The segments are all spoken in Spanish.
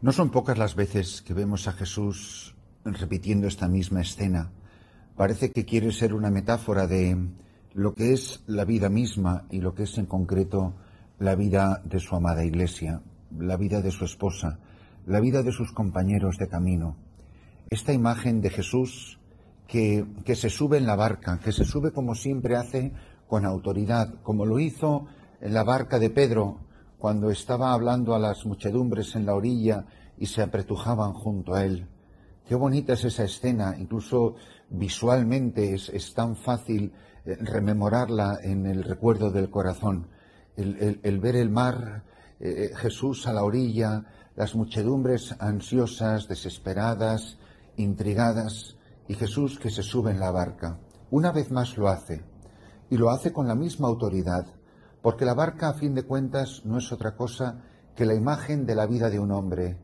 No son pocas las veces que vemos a Jesús repitiendo esta misma escena. Parece que quiere ser una metáfora de lo que es la vida misma y lo que es en concreto la vida de su amada iglesia, la vida de su esposa, la vida de sus compañeros de camino. Esta imagen de Jesús que, se sube en la barca, que se sube como siempre hace con autoridad, como lo hizo en la barca de Pedro cuando estaba hablando a las muchedumbres en la orilla y se apretujaban junto a él. Qué bonita es esa escena, incluso visualmente es, tan fácil eh, rememorarla en el recuerdo del corazón. El, ver el mar, eh, Jesús a la orilla, las muchedumbres ansiosas, desesperadas, intrigadas, y Jesús que se sube en la barca. Una vez más lo hace, y lo hace con la misma autoridad, porque la barca, a fin de cuentas, no es otra cosa que la imagen de la vida de un hombre.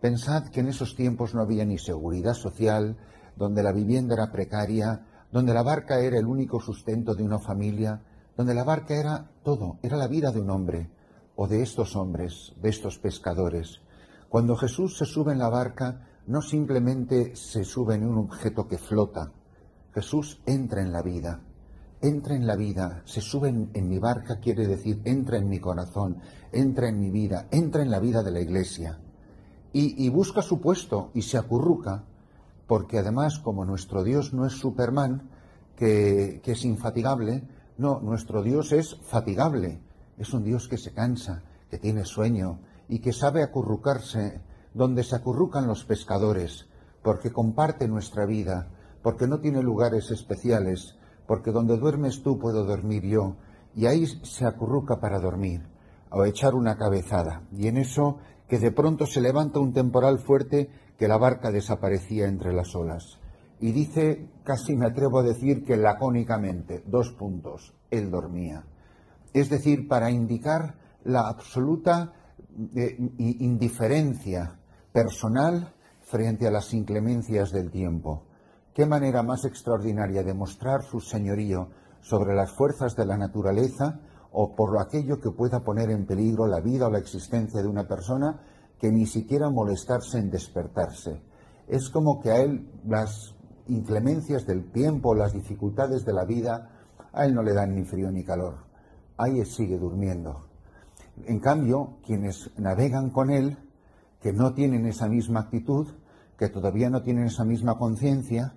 Pensad que en esos tiempos no había ni seguridad social, donde la vivienda era precaria, donde la barca era el único sustento de una familia, donde la barca era todo, era la vida de un hombre, o de estos hombres, de estos pescadores. Cuando Jesús se sube en la barca, no simplemente se sube en un objeto que flota, Jesús entra en la vida entra en la vida, se sube en, mi barca, quiere decir, entra en mi corazón, entra en mi vida, entra en la vida de la iglesia. Y, busca su puesto y se acurruca, porque además, como nuestro Dios no es Superman, que es infatigable, no, nuestro Dios es fatigable, es un Dios que se cansa, que tiene sueño y que sabe acurrucarse donde se acurrucan los pescadores, porque comparte nuestra vida, porque no tiene lugares especiales, porque donde duermes tú puedo dormir yo, y ahí se acurruca para dormir, o echar una cabezada, y en eso que de pronto se levanta un temporal fuerte que la barca desaparecía entre las olas. Y dice, casi me atrevo a decir que lacónicamente, dos puntos, él dormía. Es decir, para indicar la absoluta eh, indiferencia personal frente a las inclemencias del tiempo. ¿Qué manera más extraordinaria de mostrar su señorío sobre las fuerzas de la naturaleza o por aquello que pueda poner en peligro la vida o la existencia de una persona que ni siquiera molestarse en despertarse? Es como que a él las inclemencias del tiempo, las dificultades de la vida, a él no le dan ni frío ni calor. Ahí sigue durmiendo. En cambio, quienes navegan con él, que no tienen esa misma actitud, que todavía no tienen esa misma conciencia,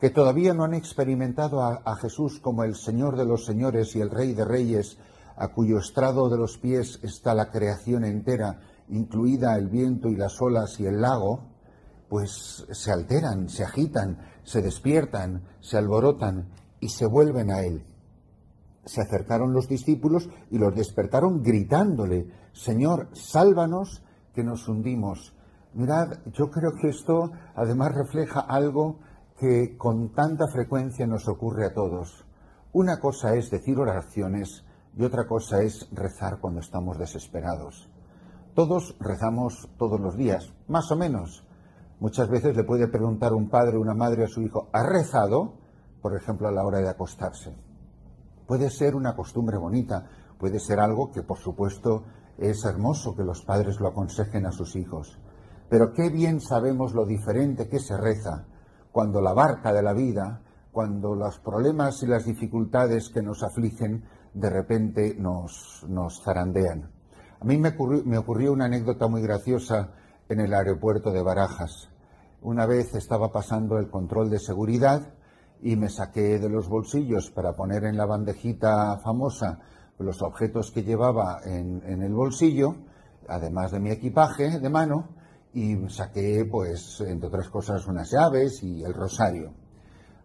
que todavía no han experimentado a, Jesús como el Señor de los Señores y el Rey de Reyes, a cuyo estrado de los pies está la creación entera, incluida el viento y las olas y el lago, pues se alteran, se agitan, se despiertan, se alborotan y se vuelven a Él. Se acercaron los discípulos y los despertaron gritándole, Señor, sálvanos que nos hundimos. Mirad, yo creo que esto además refleja algo que con tanta frecuencia nos ocurre a todos. Una cosa es decir oraciones y otra cosa es rezar cuando estamos desesperados. Todos rezamos todos los días, más o menos. Muchas veces le puede preguntar un padre o una madre a su hijo, ¿ha rezado? Por ejemplo, a la hora de acostarse. Puede ser una costumbre bonita, puede ser algo que, por supuesto, es hermoso que los padres lo aconsejen a sus hijos. Pero qué bien sabemos lo diferente que se reza cuando la barca de la vida, cuando los problemas y las dificultades que nos afligen de repente nos, zarandean. A mí me ocurrió, una anécdota muy graciosa en el aeropuerto de Barajas. Una vez estaba pasando el control de seguridad y me saqué de los bolsillos para poner en la bandejita famosa los objetos que llevaba en, en el bolsillo, además de mi equipaje de mano, y saqué, pues, entre otras cosas, unas llaves y el rosario.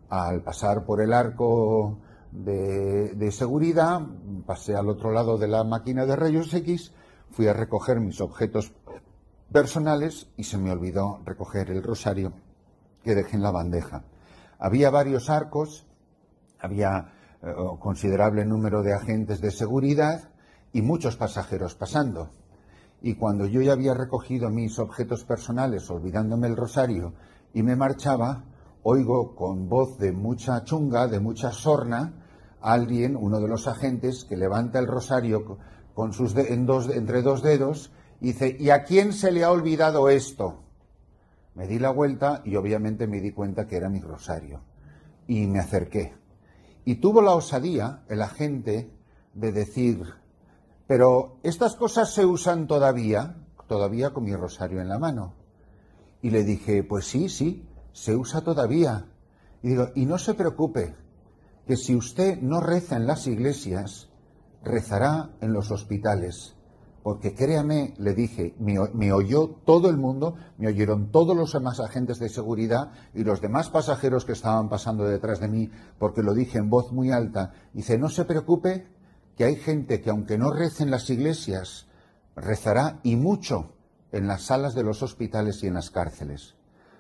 Al pasar por el arco de, seguridad, pasé al otro lado de la máquina de rayos X, fui a recoger mis objetos personales y se me olvidó recoger el rosario que dejé en la bandeja. Había varios arcos, había eh, considerable número de agentes de seguridad y muchos pasajeros pasando y cuando yo ya había recogido mis objetos personales olvidándome el rosario y me marchaba, oigo con voz de mucha chunga, de mucha sorna, alguien, uno de los agentes, que levanta el rosario con sus dos, entre dos dedos y dice, ¿y a quién se le ha olvidado esto? Me di la vuelta y obviamente me di cuenta que era mi rosario. Y me acerqué. Y tuvo la osadía el agente de decir, pero estas cosas se usan todavía, todavía con mi rosario en la mano. Y le dije, pues sí, sí, se usa todavía. Y digo, y no se preocupe, que si usted no reza en las iglesias, rezará en los hospitales. Porque créame, le dije, me, oyó todo el mundo, me oyeron todos los demás agentes de seguridad y los demás pasajeros que estaban pasando detrás de mí, porque lo dije en voz muy alta. Dice, no se preocupe, que hay gente que aunque no rece en las iglesias, rezará y mucho en las salas de los hospitales y en las cárceles,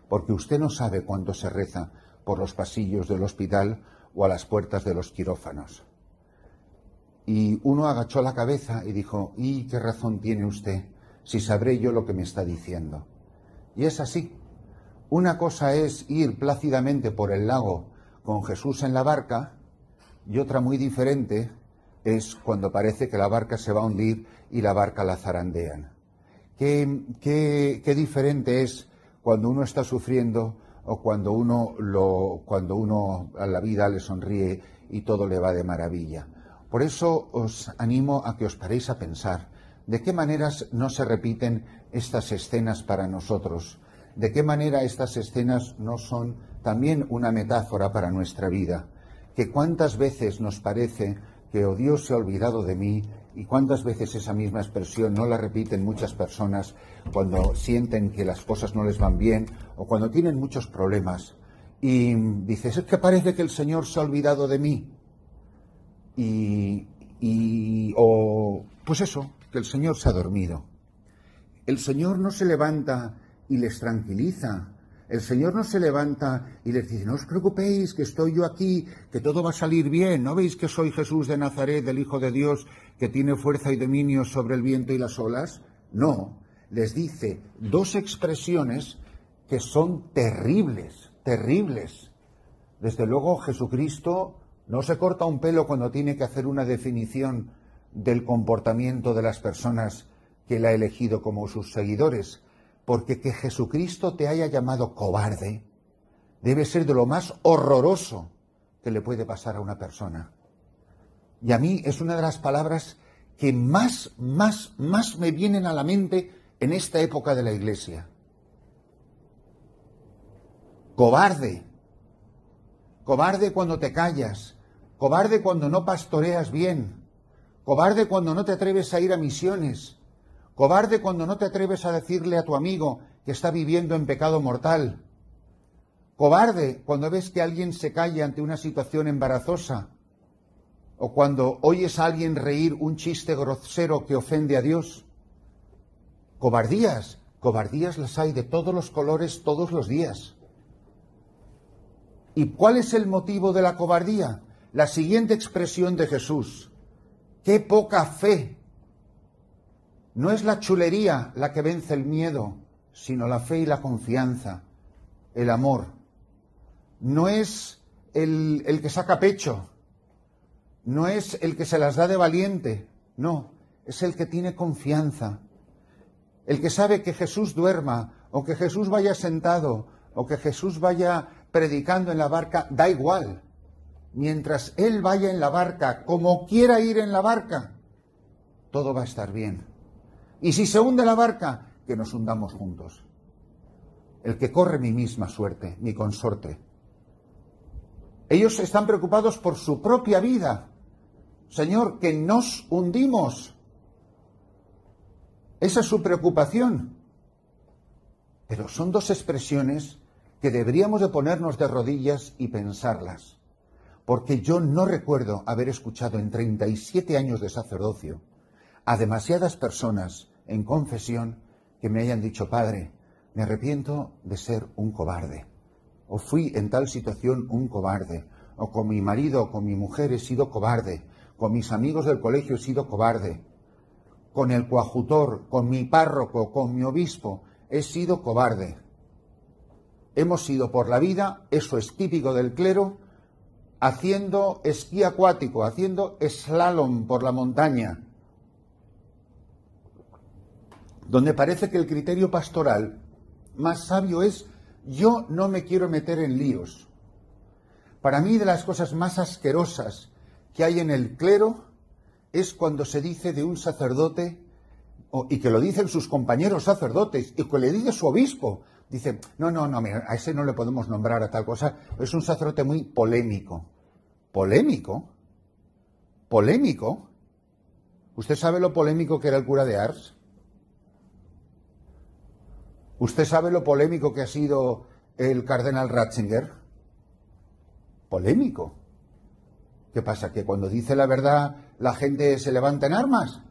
porque usted no sabe cuánto se reza por los pasillos del hospital o a las puertas de los quirófanos. Y uno agachó la cabeza y dijo, ¿y qué razón tiene usted si sabré yo lo que me está diciendo? Y es así. Una cosa es ir plácidamente por el lago con Jesús en la barca y otra muy diferente es cuando parece que la barca se va a hundir y la barca la zarandean. Qué, diferente es cuando uno está sufriendo o cuando uno, cuando uno a la vida le sonríe y todo le va de maravilla. Por eso os animo a que os paréis a pensar de qué maneras no se repiten estas escenas para nosotros, de qué manera estas escenas no son también una metáfora para nuestra vida, que cuántas veces nos parece que o oh Dios se ha olvidado de mí, y cuántas veces esa misma expresión no la repiten muchas personas cuando sienten que las cosas no les van bien o cuando tienen muchos problemas. Y dices, es que parece que el Señor se ha olvidado de mí. Y, y o, pues eso, que el Señor se ha dormido. El Señor no se levanta y les tranquiliza el Señor no se levanta y les dice, no os preocupéis, que estoy yo aquí, que todo va a salir bien, ¿no veis que soy Jesús de Nazaret, el Hijo de Dios, que tiene fuerza y dominio sobre el viento y las olas? No, les dice dos expresiones que son terribles, terribles. Desde luego Jesucristo no se corta un pelo cuando tiene que hacer una definición del comportamiento de las personas que él ha elegido como sus seguidores porque que Jesucristo te haya llamado cobarde debe ser de lo más horroroso que le puede pasar a una persona. Y a mí es una de las palabras que más, más, más me vienen a la mente en esta época de la Iglesia. Cobarde. Cobarde cuando te callas. Cobarde cuando no pastoreas bien. Cobarde cuando no te atreves a ir a misiones cobarde cuando no te atreves a decirle a tu amigo que está viviendo en pecado mortal, cobarde cuando ves que alguien se calla ante una situación embarazosa, o cuando oyes a alguien reír un chiste grosero que ofende a Dios. Cobardías, cobardías las hay de todos los colores todos los días. ¿Y cuál es el motivo de la cobardía? La siguiente expresión de Jesús. Qué poca fe no es la chulería la que vence el miedo, sino la fe y la confianza, el amor. No es el, que saca pecho, no es el que se las da de valiente, no, es el que tiene confianza, el que sabe que Jesús duerma o que Jesús vaya sentado o que Jesús vaya predicando en la barca, da igual. Mientras Él vaya en la barca, como quiera ir en la barca, todo va a estar bien. Y si se hunde la barca, que nos hundamos juntos. El que corre mi misma suerte, mi consorte. Ellos están preocupados por su propia vida. Señor, que nos hundimos. Esa es su preocupación. Pero son dos expresiones que deberíamos de ponernos de rodillas y pensarlas. Porque yo no recuerdo haber escuchado en 37 años de sacerdocio a demasiadas personas en confesión que me hayan dicho, Padre, me arrepiento de ser un cobarde, o fui en tal situación un cobarde, o con mi marido o con mi mujer he sido cobarde, con mis amigos del colegio he sido cobarde, con el coajutor, con mi párroco, con mi obispo, he sido cobarde. Hemos sido por la vida, eso es típico del clero, haciendo esquí acuático, haciendo slalom por la montaña, donde parece que el criterio pastoral más sabio es yo no me quiero meter en líos. Para mí de las cosas más asquerosas que hay en el clero es cuando se dice de un sacerdote, y que lo dicen sus compañeros sacerdotes, y que le dice su obispo, dice, no, no, no, a ese no le podemos nombrar a tal cosa, es un sacerdote muy polémico. ¿Polémico? ¿Polémico? ¿Usted sabe lo polémico que era el cura de Ars? ¿Usted sabe lo polémico que ha sido el cardenal Ratzinger? Polémico. ¿Qué pasa? ¿Que cuando dice la verdad la gente se levanta en armas?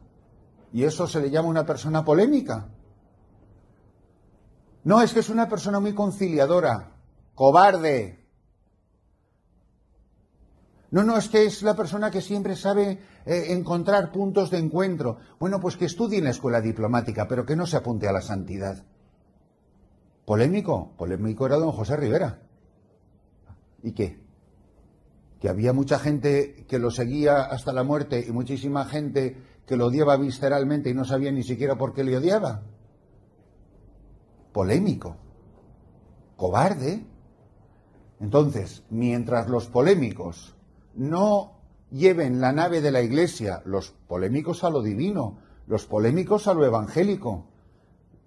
¿Y eso se le llama una persona polémica? No, es que es una persona muy conciliadora, cobarde. No, no, es que es la persona que siempre sabe eh, encontrar puntos de encuentro. Bueno, pues que estudie en la escuela diplomática, pero que no se apunte a la santidad. ¿Polémico? Polémico era don José Rivera. ¿Y qué? Que había mucha gente que lo seguía hasta la muerte y muchísima gente que lo odiaba visceralmente y no sabía ni siquiera por qué le odiaba. Polémico. Cobarde. Entonces, mientras los polémicos no lleven la nave de la iglesia, los polémicos a lo divino, los polémicos a lo evangélico,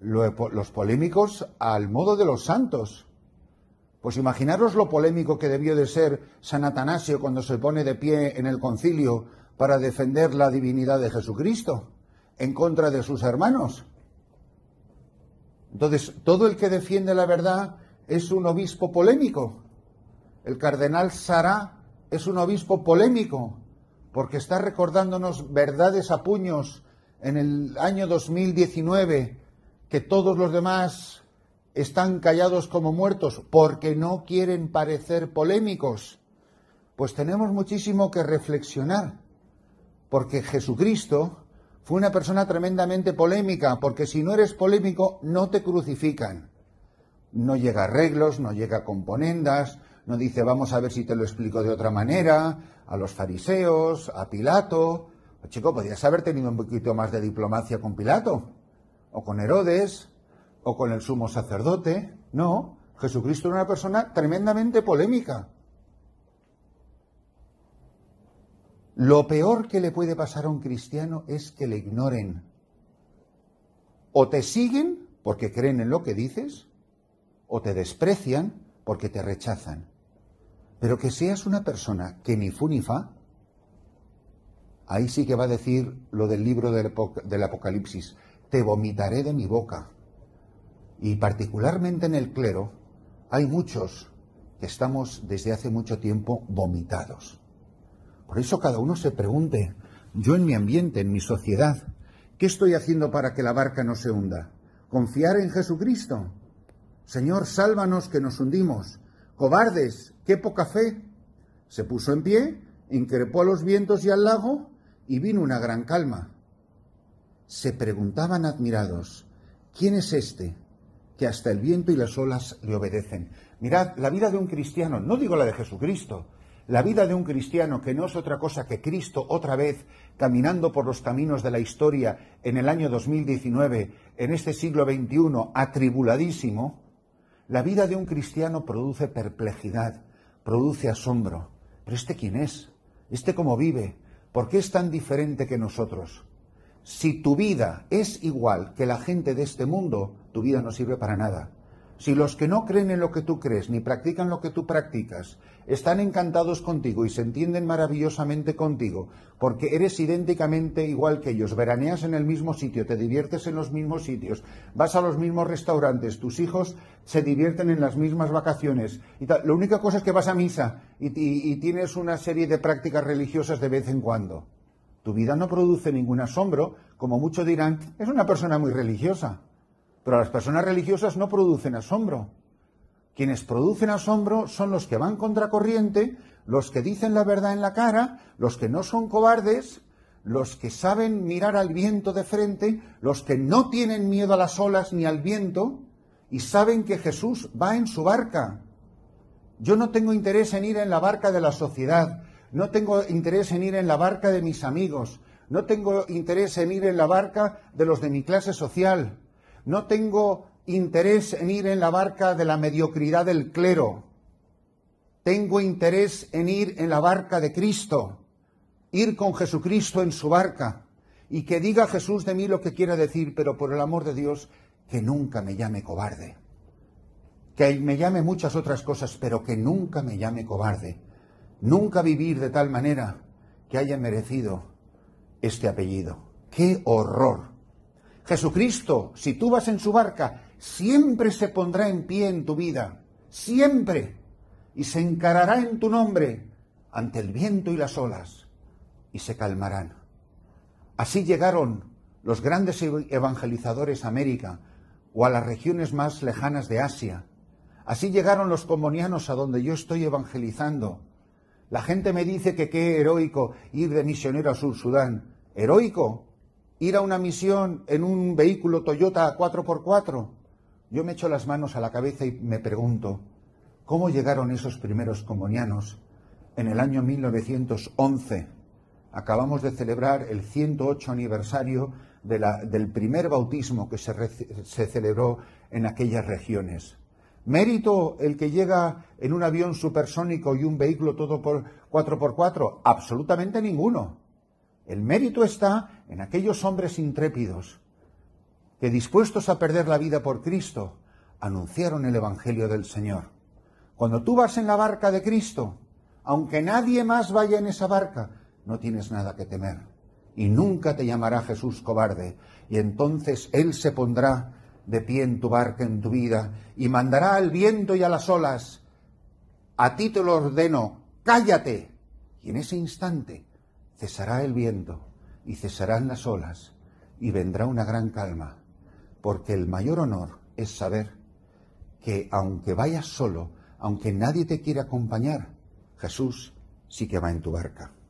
los polémicos al modo de los santos. Pues imaginaros lo polémico que debió de ser San Atanasio cuando se pone de pie en el concilio para defender la divinidad de Jesucristo en contra de sus hermanos. Entonces, todo el que defiende la verdad es un obispo polémico. El cardenal Sara es un obispo polémico porque está recordándonos verdades a puños en el año 2019 que todos los demás están callados como muertos porque no quieren parecer polémicos, pues tenemos muchísimo que reflexionar, porque Jesucristo fue una persona tremendamente polémica, porque si no eres polémico no te crucifican. No llega a arreglos, no llega a componendas, no dice vamos a ver si te lo explico de otra manera, a los fariseos, a Pilato. Chico, podrías haber tenido un poquito más de diplomacia con Pilato o con Herodes, o con el sumo sacerdote. No, Jesucristo era una persona tremendamente polémica. Lo peor que le puede pasar a un cristiano es que le ignoren. O te siguen porque creen en lo que dices, o te desprecian porque te rechazan. Pero que seas una persona que ni fu ni fa, ahí sí que va a decir lo del libro del, Apocalipsis te vomitaré de mi boca. Y particularmente en el clero hay muchos que estamos desde hace mucho tiempo vomitados. Por eso cada uno se pregunte, yo en mi ambiente, en mi sociedad, ¿qué estoy haciendo para que la barca no se hunda? ¿Confiar en Jesucristo? Señor, sálvanos que nos hundimos. Cobardes, qué poca fe. Se puso en pie, increpó a los vientos y al lago, y vino una gran calma se preguntaban admirados, ¿quién es este que hasta el viento y las olas le obedecen? Mirad, la vida de un cristiano, no digo la de Jesucristo, la vida de un cristiano que no es otra cosa que Cristo otra vez caminando por los caminos de la historia en el año 2019, en este siglo XXI, atribuladísimo, la vida de un cristiano produce perplejidad, produce asombro. ¿Pero este quién es? ¿Este cómo vive? ¿Por qué es tan diferente que nosotros? Si tu vida es igual que la gente de este mundo, tu vida no sirve para nada. Si los que no creen en lo que tú crees ni practican lo que tú practicas están encantados contigo y se entienden maravillosamente contigo, porque eres idénticamente igual que ellos, veraneas en el mismo sitio, te diviertes en los mismos sitios, vas a los mismos restaurantes, tus hijos se divierten en las mismas vacaciones. Y Lo única cosa es que vas a misa y tienes una serie de prácticas religiosas de vez en cuando. Tu vida no produce ningún asombro, como muchos dirán, es una persona muy religiosa. Pero las personas religiosas no producen asombro. Quienes producen asombro son los que van contracorriente, los que dicen la verdad en la cara, los que no son cobardes, los que saben mirar al viento de frente, los que no tienen miedo a las olas ni al viento y saben que Jesús va en su barca. Yo no tengo interés en ir en la barca de la sociedad, no tengo interés en ir en la barca de mis amigos, no tengo interés en ir en la barca de los de mi clase social, no tengo interés en ir en la barca de la mediocridad del clero, tengo interés en ir en la barca de Cristo, ir con Jesucristo en su barca y que diga Jesús de mí lo que quiera decir, pero por el amor de Dios, que nunca me llame cobarde. Que me llame muchas otras cosas, pero que nunca me llame cobarde Nunca vivir de tal manera que haya merecido este apellido. ¡Qué horror! Jesucristo, si tú vas en su barca, siempre se pondrá en pie en tu vida, siempre, y se encarará en tu nombre ante el viento y las olas, y se calmarán. Así llegaron los grandes e-, evangelizadores a América o a las regiones más lejanas de Asia. Así llegaron los comunianos a donde yo estoy evangelizando la gente me dice que qué heroico ir de misionero a Sur Sudán. ¿Heroico? ¿Ir a una misión en un vehículo Toyota 4x4? Yo me echo las manos a la cabeza y me pregunto, ¿cómo llegaron esos primeros comunianos en el año 1911? Acabamos de celebrar el 108 aniversario del primer bautismo que se celebró en aquellas regiones. ¿Mérito el que llega en un avión supersónico y un vehículo todo por 4x4? Absolutamente ninguno. El mérito está en aquellos hombres intrépidos que dispuestos a perder la vida por Cristo, anunciaron el Evangelio del Señor. Cuando tú vas en la barca de Cristo, aunque nadie más vaya en esa barca, no tienes nada que temer. Y nunca te llamará Jesús cobarde. Y entonces Él se pondrá de pie en tu barca, en tu vida, y mandará al viento y a las olas. A ti te lo ordeno, cállate. Y en ese instante cesará el viento y cesarán las olas y vendrá una gran calma, porque el mayor honor es saber que aunque vayas solo, aunque nadie te quiera acompañar, Jesús sí que va en tu barca.